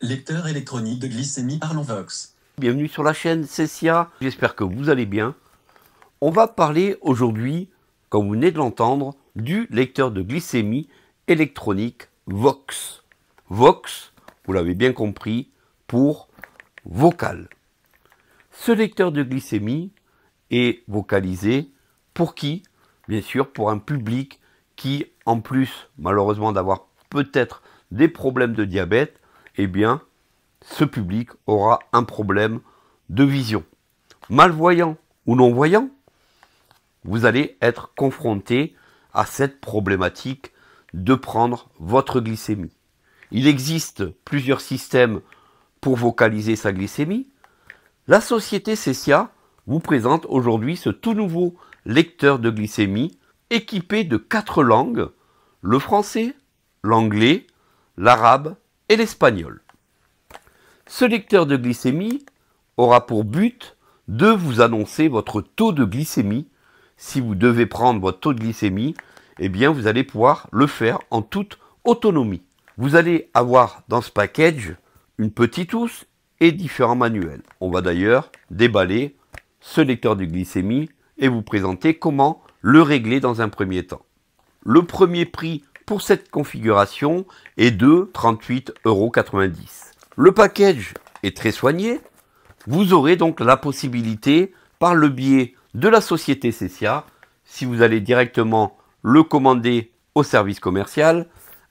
Lecteur électronique de glycémie Parlons Vox. Bienvenue sur la chaîne Sia, j'espère que vous allez bien. On va parler aujourd'hui, comme vous venez de l'entendre, du lecteur de glycémie électronique Vox. Vox, vous l'avez bien compris, pour vocal. Ce lecteur de glycémie est vocalisé pour qui Bien sûr, pour un public qui, en plus, malheureusement, d'avoir peut-être des problèmes de diabète, eh bien, ce public aura un problème de vision. Malvoyant ou non-voyant, vous allez être confronté à cette problématique de prendre votre glycémie. Il existe plusieurs systèmes pour vocaliser sa glycémie. La société Cessia vous présente aujourd'hui ce tout nouveau lecteur de glycémie équipé de quatre langues, le français, l'anglais, l'arabe et l'espagnol. Ce lecteur de glycémie aura pour but de vous annoncer votre taux de glycémie. Si vous devez prendre votre taux de glycémie, et eh bien vous allez pouvoir le faire en toute autonomie. Vous allez avoir dans ce package une petite housse et différents manuels. On va d'ailleurs déballer ce lecteur de glycémie et vous présenter comment le régler dans un premier temps. Le premier prix pour cette configuration est de 38,90€. Le package est très soigné. Vous aurez donc la possibilité, par le biais de la société Cessia, si vous allez directement le commander au service commercial,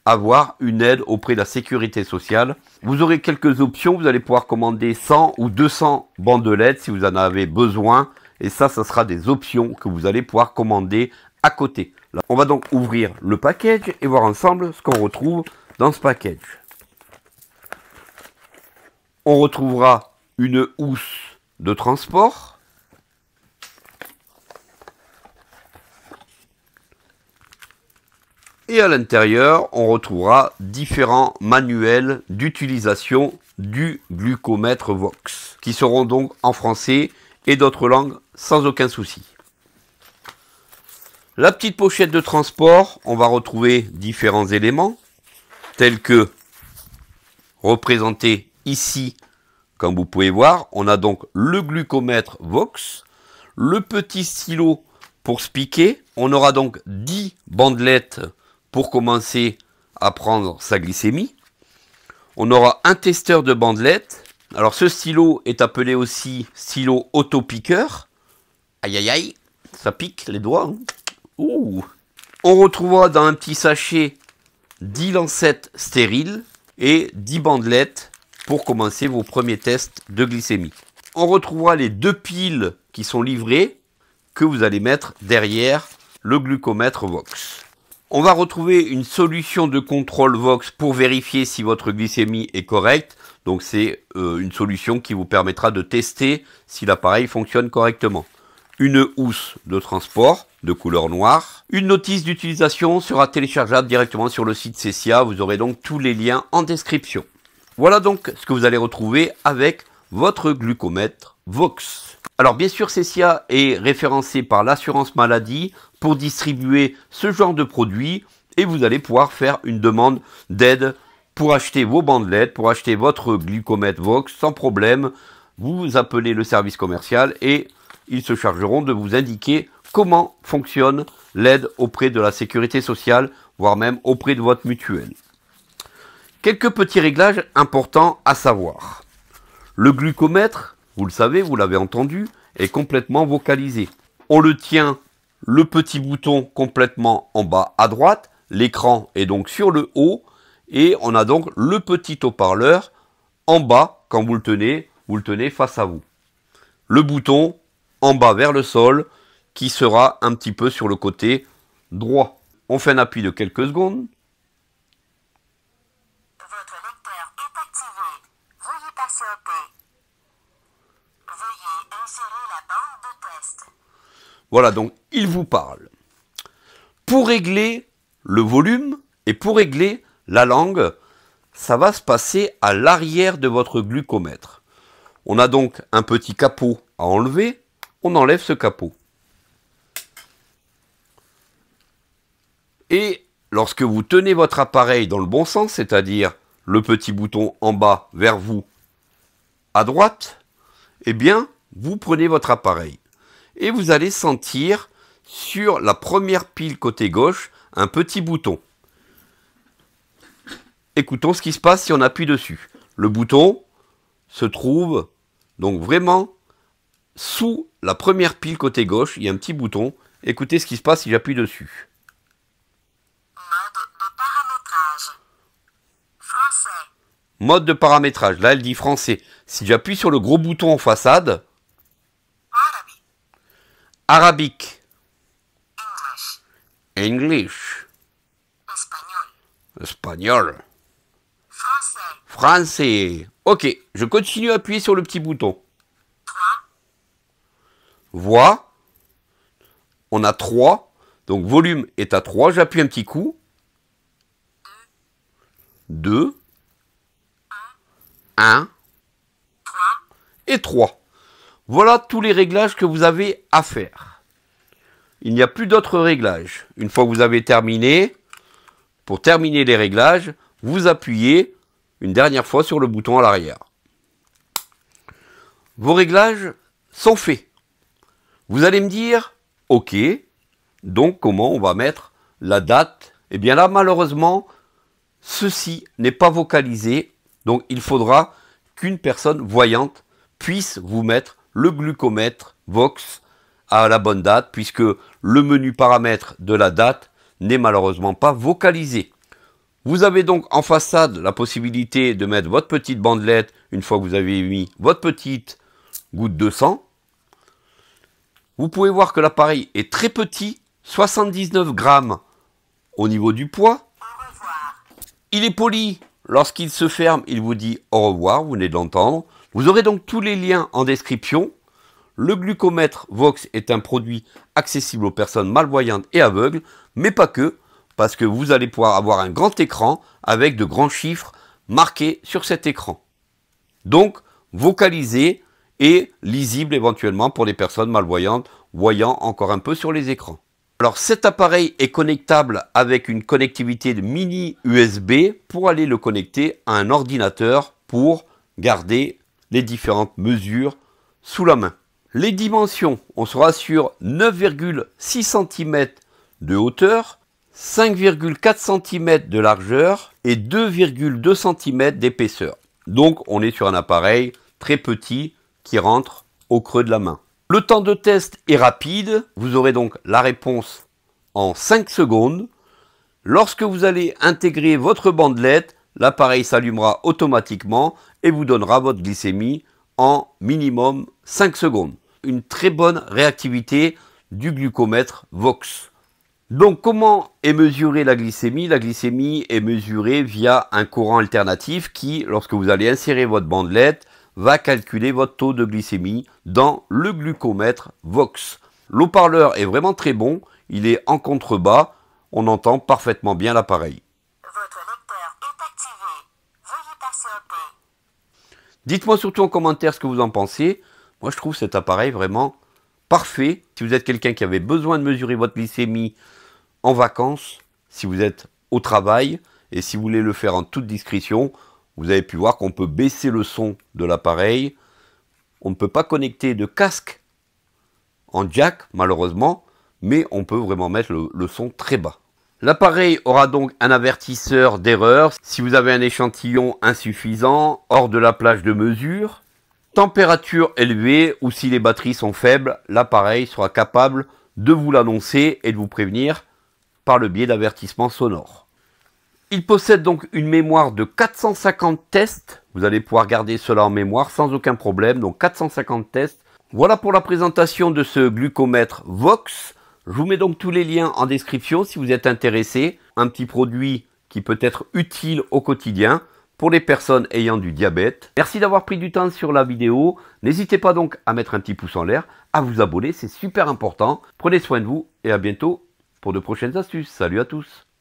avoir une aide auprès de la sécurité sociale. Vous aurez quelques options, vous allez pouvoir commander 100 ou 200 bandelettes si vous en avez besoin, et ça, ce sera des options que vous allez pouvoir commander à côté. On va donc ouvrir le package et voir ensemble ce qu'on retrouve dans ce package. On retrouvera une housse de transport. Et à l'intérieur, on retrouvera différents manuels d'utilisation du glucomètre Vox, qui seront donc en français et d'autres langues sans aucun souci. La petite pochette de transport, on va retrouver différents éléments, tels que représentés ici, comme vous pouvez voir. On a donc le glucomètre Vox, le petit stylo pour se piquer. On aura donc 10 bandelettes pour commencer à prendre sa glycémie. On aura un testeur de bandelettes. Alors ce stylo est appelé aussi stylo auto-piqueur. Aïe aïe aïe, ça pique les doigts. Hein. On retrouvera dans un petit sachet 10 lancettes stériles et 10 bandelettes pour commencer vos premiers tests de glycémie. On retrouvera les deux piles qui sont livrées que vous allez mettre derrière le glucomètre Vox. On va retrouver une solution de contrôle Vox pour vérifier si votre glycémie est correcte. Donc c'est euh, une solution qui vous permettra de tester si l'appareil fonctionne correctement. Une housse de transport de couleur noire. Une notice d'utilisation sera téléchargeable directement sur le site Cessia. Vous aurez donc tous les liens en description. Voilà donc ce que vous allez retrouver avec votre glucomètre Vox. Alors bien sûr, Cessia est référencé par l'assurance maladie pour distribuer ce genre de produit et vous allez pouvoir faire une demande d'aide pour acheter vos bandelettes, pour acheter votre glucomètre Vox sans problème. Vous appelez le service commercial et ils se chargeront de vous indiquer comment fonctionne l'aide auprès de la sécurité sociale, voire même auprès de votre mutuelle. Quelques petits réglages importants à savoir. Le glucomètre, vous le savez, vous l'avez entendu, est complètement vocalisé. On le tient, le petit bouton complètement en bas à droite, l'écran est donc sur le haut, et on a donc le petit haut-parleur en bas, quand vous le tenez, vous le tenez face à vous. Le bouton en bas vers le sol, qui sera un petit peu sur le côté droit. On fait un appui de quelques secondes. Voilà, donc il vous parle. Pour régler le volume et pour régler la langue, ça va se passer à l'arrière de votre glucomètre. On a donc un petit capot à enlever, on enlève ce capot. Et lorsque vous tenez votre appareil dans le bon sens, c'est-à-dire le petit bouton en bas vers vous à droite, eh bien, vous prenez votre appareil. Et vous allez sentir sur la première pile côté gauche un petit bouton. Écoutons ce qui se passe si on appuie dessus. Le bouton se trouve donc vraiment sous la première pile côté gauche. Il y a un petit bouton. Écoutez ce qui se passe si j'appuie dessus. Mode de paramétrage. Là, elle dit français. Si j'appuie sur le gros bouton en façade. Arabique. English. Espagnol. Français. Français. Ok, je continue à appuyer sur le petit bouton. Voix. On a 3. Donc volume est à 3. J'appuie un petit coup. 2. 1 et 3. Voilà tous les réglages que vous avez à faire. Il n'y a plus d'autres réglages. Une fois que vous avez terminé, pour terminer les réglages, vous appuyez une dernière fois sur le bouton à l'arrière. Vos réglages sont faits. Vous allez me dire, ok, donc comment on va mettre la date Eh bien là, malheureusement, ceci n'est pas vocalisé donc il faudra qu'une personne voyante puisse vous mettre le glucomètre Vox à la bonne date, puisque le menu paramètre de la date n'est malheureusement pas vocalisé. Vous avez donc en façade la possibilité de mettre votre petite bandelette une fois que vous avez mis votre petite goutte de sang. Vous pouvez voir que l'appareil est très petit, 79 grammes au niveau du poids. Il est poli, Lorsqu'il se ferme, il vous dit au revoir, vous venez de l'entendre. Vous aurez donc tous les liens en description. Le glucomètre Vox est un produit accessible aux personnes malvoyantes et aveugles, mais pas que, parce que vous allez pouvoir avoir un grand écran avec de grands chiffres marqués sur cet écran. Donc, vocalisé et lisible éventuellement pour les personnes malvoyantes, voyant encore un peu sur les écrans. Alors cet appareil est connectable avec une connectivité de mini USB pour aller le connecter à un ordinateur pour garder les différentes mesures sous la main. Les dimensions, on sera sur 9,6 cm de hauteur, 5,4 cm de largeur et 2,2 cm d'épaisseur. Donc on est sur un appareil très petit qui rentre au creux de la main. Le temps de test est rapide, vous aurez donc la réponse en 5 secondes. Lorsque vous allez intégrer votre bandelette, l'appareil s'allumera automatiquement et vous donnera votre glycémie en minimum 5 secondes. Une très bonne réactivité du glucomètre Vox. Donc comment est mesurée la glycémie La glycémie est mesurée via un courant alternatif qui, lorsque vous allez insérer votre bandelette, va calculer votre taux de glycémie dans le glucomètre Vox. L'eau-parleur est vraiment très bon, il est en contrebas, on entend parfaitement bien l'appareil. Dites-moi surtout en commentaire ce que vous en pensez. Moi, je trouve cet appareil vraiment parfait. Si vous êtes quelqu'un qui avait besoin de mesurer votre glycémie en vacances, si vous êtes au travail et si vous voulez le faire en toute discrétion, vous avez pu voir qu'on peut baisser le son de l'appareil. On ne peut pas connecter de casque en jack, malheureusement, mais on peut vraiment mettre le, son très bas. L'appareil aura donc un avertisseur d'erreur si vous avez un échantillon insuffisant, hors de la plage de mesure. Température élevée ou si les batteries sont faibles, l'appareil sera capable de vous l'annoncer et de vous prévenir par le biais d'avertissements sonores. Il possède donc une mémoire de 450 tests. Vous allez pouvoir garder cela en mémoire sans aucun problème. Donc 450 tests. Voilà pour la présentation de ce glucomètre Vox. Je vous mets donc tous les liens en description si vous êtes intéressé. Un petit produit qui peut être utile au quotidien pour les personnes ayant du diabète. Merci d'avoir pris du temps sur la vidéo. N'hésitez pas donc à mettre un petit pouce en l'air, à vous abonner, c'est super important. Prenez soin de vous et à bientôt pour de prochaines astuces. Salut à tous